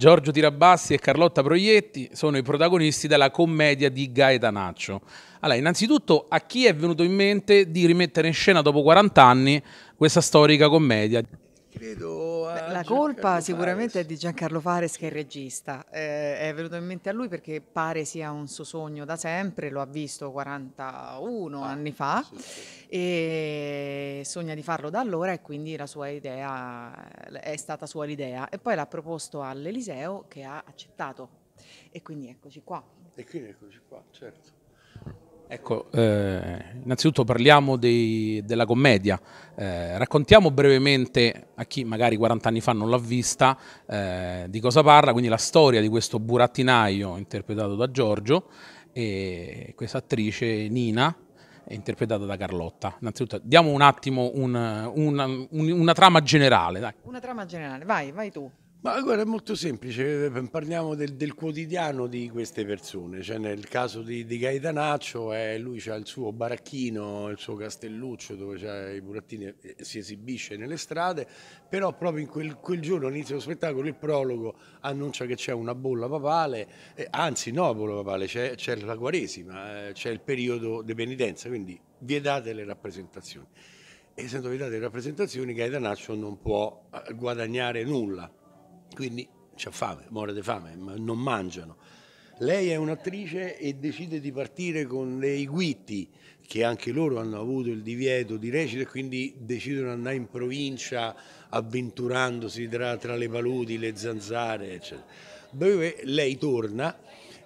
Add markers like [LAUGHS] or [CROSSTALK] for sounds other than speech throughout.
Giorgio Tirabassi e Carlotta Proietti sono i protagonisti della commedia di Gaetanaccio. Allora, innanzitutto, a chi è venuto in mente di rimettere in scena dopo 40 anni questa storica commedia? Credo Beh, la colpa Giancarlo sicuramente è di Giancarlo Fares che è il regista, eh, è venuto in mente a lui perché pare sia un suo sogno da sempre, lo ha visto 41 ah, anni fa sì, sì. e sogna di farlo da allora e quindi la sua idea è stata sua l'idea e poi l'ha proposto all'Eliseo che ha accettato e quindi eccoci qua. E quindi eccoci qua, certo. Ecco, eh, innanzitutto parliamo dei, della commedia. Eh, raccontiamo brevemente a chi magari 40 anni fa non l'ha vista eh, di cosa parla, quindi la storia di questo burattinaio interpretato da Giorgio e questa attrice Nina interpretata da Carlotta. Innanzitutto diamo un attimo un, una, un, una trama generale. Dai. Una trama generale, vai, vai tu. Ma guarda, è molto semplice, eh, parliamo del, del quotidiano di queste persone, cioè nel caso di, di Gaetanaccio eh, lui ha il suo baracchino, il suo castelluccio dove c'ha i burattini eh, si esibisce nelle strade, però proprio in quel, quel giorno all'inizio dello spettacolo il prologo annuncia che c'è una bolla papale, eh, anzi no bolla papale, c'è, la quaresima, eh, c'è il periodo di penitenza, quindi vietate le rappresentazioni. E essendo vietate le rappresentazioni Gaetanaccio non può eh, guadagnare nulla quindi c'è fame, muore di fame, non mangiano. Lei è un'attrice e decide di partire con dei Guitti, che anche loro hanno avuto il divieto di recita e quindi decidono di andare in provincia avventurandosi tra, tra le paludi, le zanzare, eccetera. Dove lei torna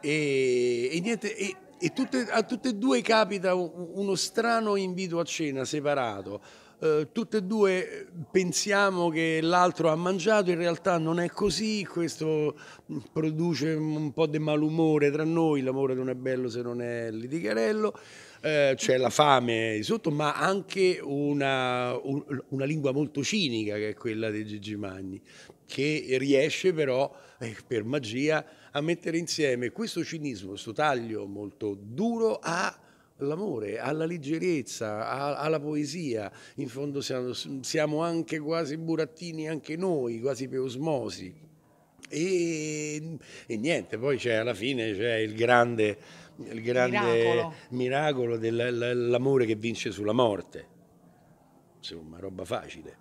e, e, niente, e, e tutte, a tutte e due capita uno strano invito a cena separato eh, tutte e due pensiamo che l'altro ha mangiato, in realtà non è così, questo produce un po' di malumore tra noi, l'amore non è bello se non è litigarello, eh, c'è la fame sotto, ma anche una, un, una lingua molto cinica che è quella di Gigi Magni, che riesce però eh, per magia a mettere insieme questo cinismo, questo taglio molto duro a all'amore, alla leggerezza, alla poesia. In fondo siamo, siamo anche quasi burattini anche noi, quasi per osmosi. E, e, niente, poi c'è alla fine c'è il grande, il grande miracolo, miracolo dell'amore che vince sulla morte. Insomma, roba facile.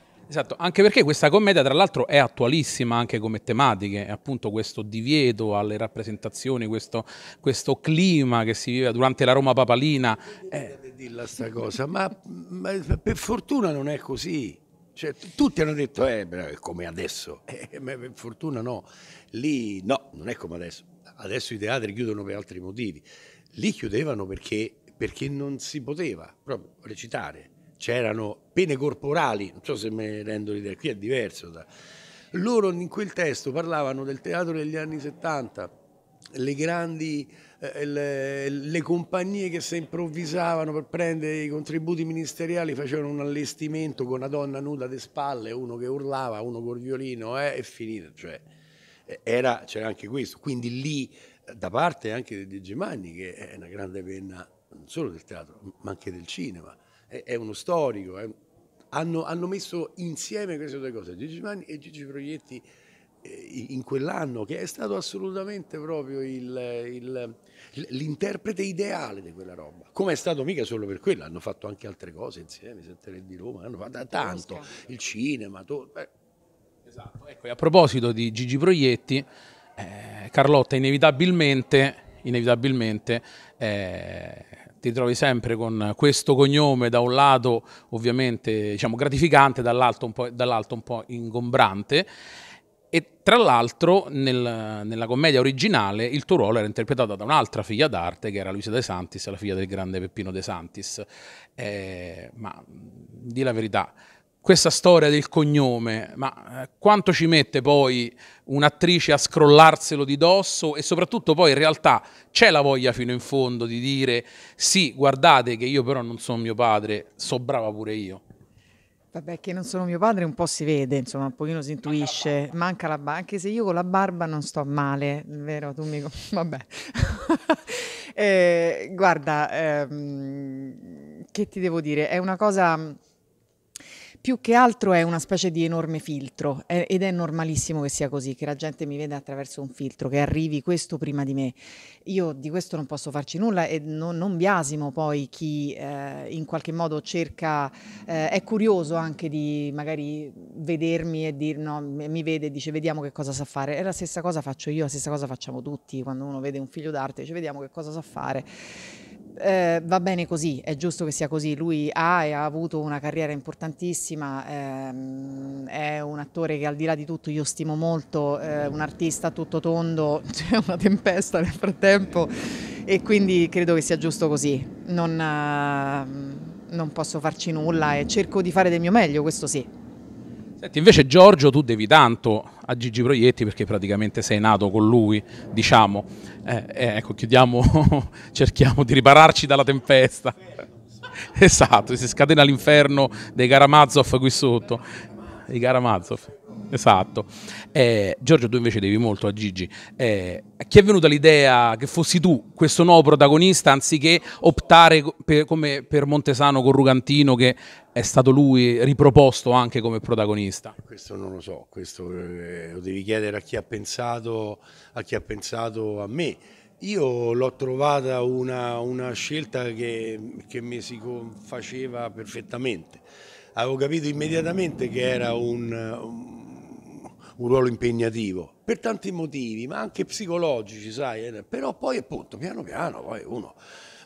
[LAUGHS] Esatto, anche perché questa commedia tra l'altro è attualissima anche come tematiche, appunto questo divieto alle rappresentazioni, questo, questo clima che si vive durante la Roma papalina. Eh. Dilla sta cosa, ma, ma, per fortuna non è così. Cioè, tutti hanno detto, eh, come adesso, eh, ma per fortuna no. Lì no, non è come adesso. Adesso i teatri chiudono per altri motivi. Lì chiudevano perché, perché non si poteva proprio recitare c'erano pene corporali, non so se me ne rendo l'idea, qui è diverso. Da... Loro in quel testo parlavano del teatro degli anni 70, le grandi eh, le, le, compagnie che si improvvisavano per prendere i contributi ministeriali facevano un allestimento con una donna nuda de spalle, uno che urlava, uno col violino eh, e finita. Cioè, eh, c'era anche questo. Quindi lì, da parte anche di Gemanni, che è una grande penna non solo del teatro, ma anche del cinema è, è uno storico, è, hanno, hanno, messo insieme queste due cose, Gigi Mani e Gigi Proietti eh, in quell'anno, che è stato assolutamente proprio il, l'interprete ideale di quella roba. Come è stato mica solo per quello, hanno fatto anche altre cose insieme, Sette di Roma, hanno fatto tanto, il cinema. To- eh. esatto. Ecco, a proposito di Gigi Proietti, eh, Carlotta inevitabilmente, inevitabilmente eh, ti trovi sempre con questo cognome da un lato ovviamente diciamo, gratificante, dall'altro un, dall un po' ingombrante. E tra l'altro nel, nella commedia originale il tuo ruolo era interpretato da un'altra figlia d'arte che era Luisa De Santis, la figlia del grande Peppino De Santis. Eh, ma di la verità, questa storia del cognome, ma eh, quanto ci mette poi un'attrice a scrollarselo di dosso e soprattutto poi in realtà c'è la voglia fino in fondo di dire sì, guardate che io però non sono mio padre, so brava pure io. Vabbè, che non sono mio padre un po' si vede, insomma, un pochino si intuisce. Manca la barba, anche se io con la barba non sto male, vero? Tu mi... [LAUGHS] Vabbè. [LAUGHS] eh, guarda, ehm, che ti devo dire? È una cosa più che altro è una specie di enorme filtro è, ed è normalissimo che sia così, che la gente mi veda attraverso un filtro, che arrivi questo prima di me. Io di questo non posso farci nulla e non, non biasimo poi chi eh, in qualche modo cerca, eh, è curioso anche di magari vedermi e dir no, mi vede e dice vediamo che cosa sa fare. È la stessa cosa faccio io, la stessa cosa facciamo tutti quando uno vede un figlio d'arte, dice vediamo che cosa sa fare eh, va bene così, è giusto che sia così. Lui ha e ha avuto una carriera importantissima, ehm, è un attore che al di là di tutto io stimo molto, eh, un artista tutto tondo, [LAUGHS] c'è una tempesta nel frattempo e quindi credo che sia giusto così. Non, eh, non posso farci nulla e cerco di fare del mio meglio, questo sì. Senti, invece Giorgio tu devi tanto a Gigi Proietti perché praticamente sei nato con lui, diciamo. Eh, eh ecco, chiudiamo, [LAUGHS] cerchiamo di ripararci dalla tempesta. Esatto, si scatena l'inferno dei Karamazov qui sotto. I Karamazov. Esatto. Eh, Giorgio, tu invece devi molto a Gigi. Eh, chi è venuta l'idea che fossi tu questo nuovo protagonista anziché optare per, come per Montesano con Rugantino, che è stato lui riproposto anche come protagonista? Questo non lo so, questo eh, lo devi chiedere a chi ha pensato a, chi ha pensato a me. Io l'ho trovata una, una scelta che, che mi si faceva perfettamente. Avevo capito immediatamente che era un, un un ruolo impegnativo per tanti motivi, ma anche psicologici, sai, eh, però poi appunto piano piano poi uno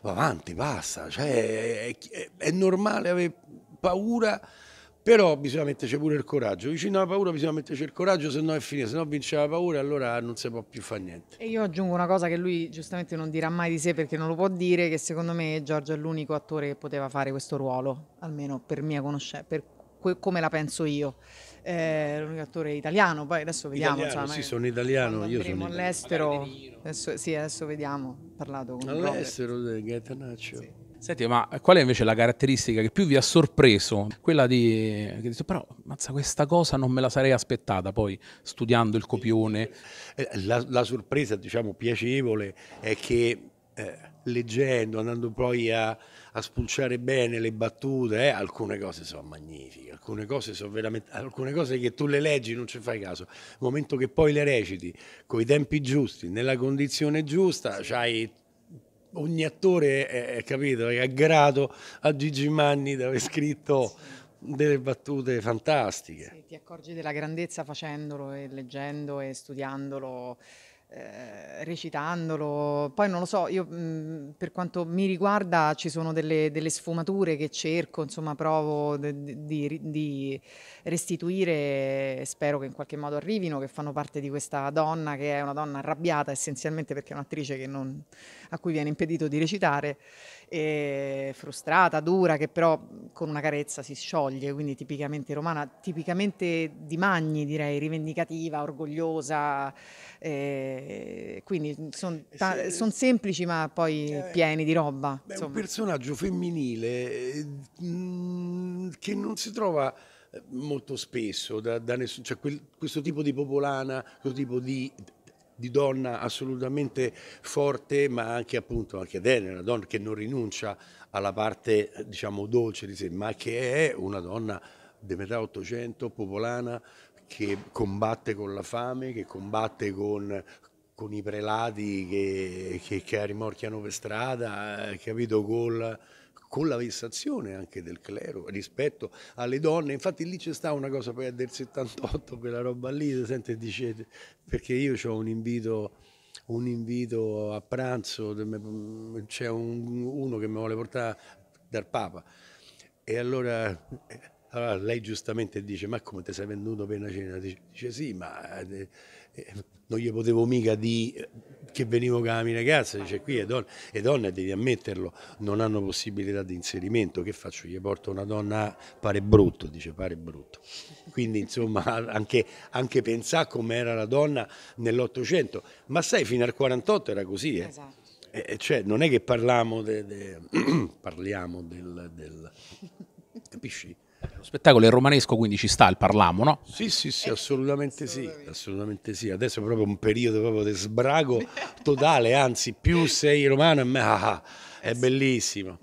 va avanti, passa, cioè, è, è, è normale avere paura, però bisogna metterci pure il coraggio, vicino alla paura bisogna metterci il coraggio, se no è finita, se no vince la paura allora non si può più fare niente. E io aggiungo una cosa che lui giustamente non dirà mai di sé perché non lo può dire, che secondo me Giorgio è l'unico attore che poteva fare questo ruolo, almeno per mia conoscenza, per come la penso io eh, l'unico attore italiano, poi adesso vediamo. Italiano, insomma, sì, sono italiano, io sono all'estero, adesso, sì, adesso vediamo, ho parlato con All'estero, Gaetanaccio. Sì. Senti, ma qual è invece la caratteristica che più vi ha sorpreso? Quella di... Che detto, però, mazza, questa cosa non me la sarei aspettata poi, studiando il copione. Eh, la, la sorpresa, diciamo, piacevole è che eh, leggendo, andando poi a, a, spulciare bene le battute, eh, alcune cose sono magnifiche, alcune cose, sono veramente, alcune cose che tu le leggi non ci fai caso, il momento che poi le reciti con i tempi giusti, nella condizione giusta, c'hai ogni attore è, eh, è eh, capito, è aggrato a Gigi Manni di aver scritto delle battute fantastiche. Sì, ti accorgi della grandezza facendolo e leggendo e studiandolo eh, recitandolo. Poi non lo so, io mh, per quanto mi riguarda ci sono delle, delle sfumature che cerco, insomma provo di, di, di restituire, spero che in qualche modo arrivino, che fanno parte di questa donna che è una donna arrabbiata essenzialmente perché è un'attrice che non a cui viene impedito di recitare, frustrata, dura, che però con una carezza si scioglie, quindi tipicamente romana, tipicamente di Magni direi, rivendicativa, orgogliosa, eh, quindi sono eh, ta- son semplici ma poi eh, pieni di roba. È un personaggio femminile eh, mm, che non si trova eh, molto spesso da, da nessuno, cioè quel, questo tipo di popolana, questo tipo di di donna assolutamente forte ma anche appunto anche Adele, una donna che non rinuncia alla parte diciamo dolce di sé ma che è una donna di metà 800 popolana che combatte con la fame, che combatte con, con i prelati che, che, che rimorchiano per strada, eh, capito, col, con la vessazione anche del clero rispetto alle donne. Infatti lì c'è stata una cosa poi del 78, quella roba lì, sente, dicete, perché io ho un invito, un invito a pranzo, c'è un, uno che mi vuole portare dal Papa. E allora, allora, lei giustamente dice, ma come ti sei venduto per una cena? Dice, sì, ma eh, eh, non gli potevo mica di che venivo con la mia ragazza, dice qui è donna, le donne devi ammetterlo, non hanno possibilità di inserimento, che faccio? Gli porto una donna, pare brutto, dice pare brutto. Quindi insomma [LAUGHS] anche, anche pensare era la donna nell'Ottocento, ma sai fino al 48 era così, eh? esatto. eh, cioè, non è che parliamo, de, de, [CLEARS THROAT] parliamo del, del... capisci? spettacolo è romanesco, quindi ci sta il parlamo, no? Sì, sì, sì, assolutamente sì, assolutamente sì. Adesso è proprio un periodo proprio di sbrago totale, anzi più sei romano e me, ah, ah è bellissimo.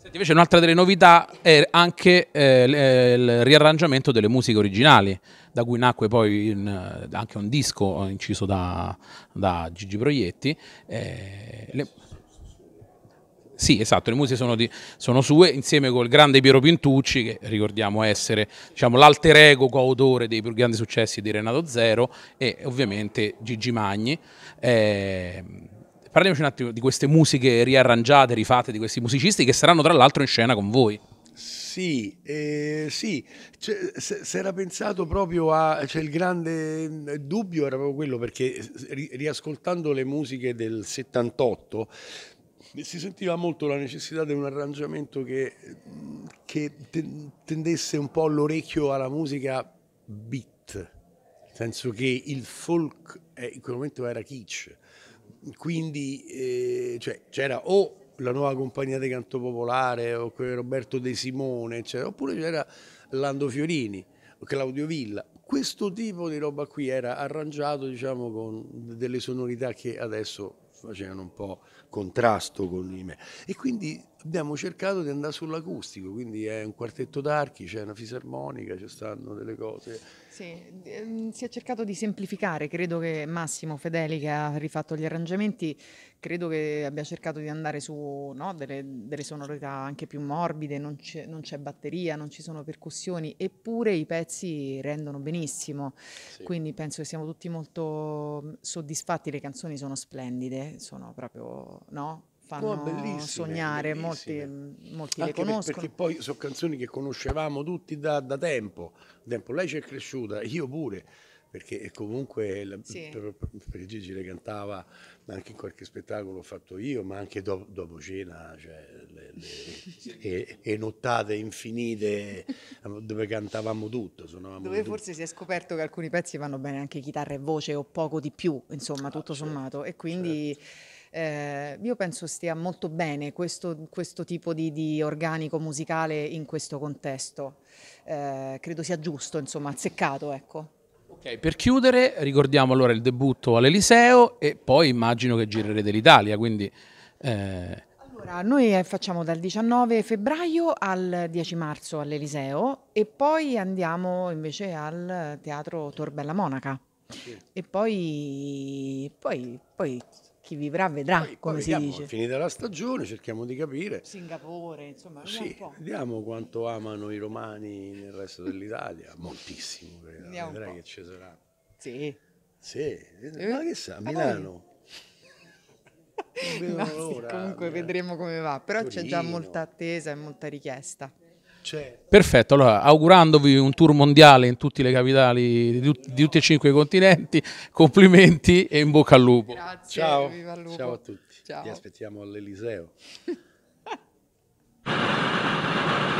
Senti, invece un'altra delle novità è anche eh, eh, il riarrangiamento delle musiche originali, da cui nacque poi in, eh, anche un disco inciso da, da Gigi Proietti. Eh, le... Sì, esatto, le musiche sono, di, sono, sue insieme col grande Piero Pintucci, che ricordiamo essere diciamo, l'alter ego coautore dei più grandi successi di Renato Zero e ovviamente Gigi Magni. Eh, parliamoci un attimo di queste musiche riarrangiate, rifatte, di questi musicisti che saranno tra l'altro in scena con voi. Sì, eh, sì. Cioè, si era pensato proprio a... Cioè il grande eh, dubbio era proprio quello perché eh, riascoltando le musiche del 78 si sentiva molto la necessità di un arrangiamento che, che tendesse un po' l'orecchio alla musica beat, nel senso che il folk eh, in quel momento era kitsch, quindi eh, cioè, c'era o la nuova compagnia di canto popolare o Roberto De Simone, eccetera, oppure c'era Lando Fiorini, Claudio Villa. Questo tipo di roba qui era arrangiato diciamo, con delle sonorità che adesso facevano un po' contrasto con di me. E quindi abbiamo cercato di andare sull'acustico, quindi è un quartetto d'archi, c'è una fisarmonica, ci stanno delle cose. Sì, ehm, si è cercato di semplificare, credo che Massimo Fedeli che ha rifatto gli arrangiamenti, credo che abbia cercato di andare su no, delle, delle, sonorità anche più morbide, non c'è, non c'è, batteria, non ci sono percussioni, eppure i pezzi rendono benissimo, sì. quindi penso che siamo tutti molto mm, soddisfatti, le canzoni sono splendide, sono proprio... No? fanno sognare, molti, molti le conoscono. Perché poi sono canzoni che conoscevamo tutti da, da tempo. tempo. Lei ci è cresciuta, io pure perché comunque la, sì. per, Gigi le cantava anche in qualche spettacolo l'ho fatto io, ma anche do, dopo cena, cioè, le, le, [LAUGHS] e, e, nottate infinite dove cantavamo tutto. Dove tutto. forse si è scoperto che alcuni pezzi vanno bene anche chitarra e voce o poco di più, insomma, tutto ah, certo, sommato. E quindi... Certo eh, io penso stia molto bene questo, questo tipo di, di, organico musicale in questo contesto. Eh, credo sia giusto, insomma, azzeccato, ecco. Ok, per chiudere ricordiamo allora il debutto all'Eliseo e poi immagino che girerete l'Italia, quindi... Eh... Allora, noi eh, facciamo dal 19 febbraio al 10 marzo all'Eliseo e poi andiamo invece al Teatro Torbella Monaca. Sì. E poi, poi, poi chi vivrà vedrà, poi, come poi si vediamo, dice. Finita la stagione, cerchiamo di capire. Singapore, insomma, sì, vediamo quanto amano i romani nel resto dell'Italia. Moltissimo, credo. vedrai che ci sarà. Sì. Sì, ma che sa, eh? Milano. [LAUGHS] No, sì, comunque vedremo come va, però Torino. c'è già molta attesa e molta richiesta. Certo. Perfetto, allora augurandovi un tour mondiale in tutte le capitali di, di tutti e cinque i continenti, [LAUGHS] complimenti e in bocca al lupo. Grazie, ciao, al lupo. ciao a tutti, Ti aspettiamo all'Eliseo. [LAUGHS]